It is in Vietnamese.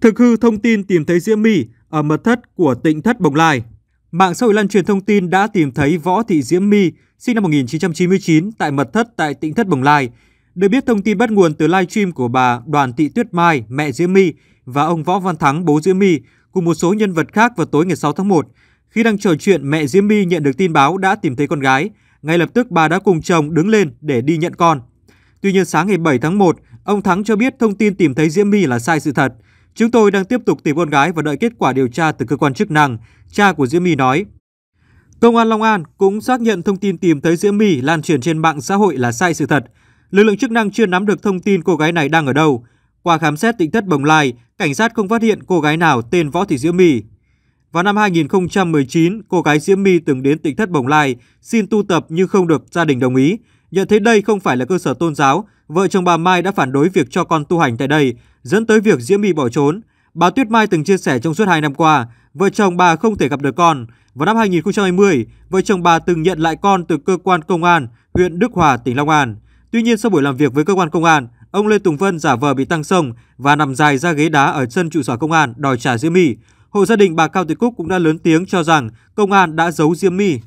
Thực hư thông tin tìm thấy Diễm My ở mật thất của tỉnh thất Bồng Lai. Mạng xã hội lan truyền thông tin đã tìm thấy Võ Thị Diễm My sinh năm 1999 tại mật thất tại tỉnh thất Bồng Lai. Được biết thông tin bắt nguồn từ live stream của bà Đoàn Thị Tuyết Mai, mẹ Diễm My và ông Võ Văn Thắng, bố Diễm My cùng một số nhân vật khác vào tối ngày 6 tháng 1. Khi đang trò chuyện, mẹ Diễm My nhận được tin báo đã tìm thấy con gái. Ngay lập tức bà đã cùng chồng đứng lên để đi nhận con. Tuy nhiên sáng ngày 7 tháng 1, ông Thắng cho biết thông tin tìm thấy Diễm My là sai sự thật – Chúng tôi đang tiếp tục tìm con gái và đợi kết quả điều tra từ cơ quan chức năng, cha của Diễm My nói. Công an Long An cũng xác nhận thông tin tìm thấy Diễm My lan truyền trên mạng xã hội là sai sự thật. Lực lượng chức năng chưa nắm được thông tin cô gái này đang ở đâu. Qua khám xét tỉnh thất Bồng Lai, cảnh sát không phát hiện cô gái nào tên Võ Thị Diễm My. Vào năm 2019, cô gái Diễm My từng đến tỉnh thất Bồng Lai xin tu tập nhưng không được gia đình đồng ý. Nhận thấy đây không phải là cơ sở tôn giáo, vợ chồng bà Mai đã phản đối việc cho con tu hành tại đây dẫn tới việc Diễm My bỏ trốn. Bà Tuyết Mai từng chia sẻ trong suốt 2 năm qua, vợ chồng bà không thể gặp được con. Vào năm 2020, vợ chồng bà từng nhận lại con từ cơ quan công an huyện Đức Hòa, tỉnh Long An. Tuy nhiên sau buổi làm việc với cơ quan công an, ông Lê Tùng Vân giả vờ bị tăng sông và nằm dài ra ghế đá ở sân trụ sở công an đòi trả Diễm My. Hộ gia đình bà Cao Thị Cúc cũng đã lớn tiếng cho rằng công an đã giấu Diễm My.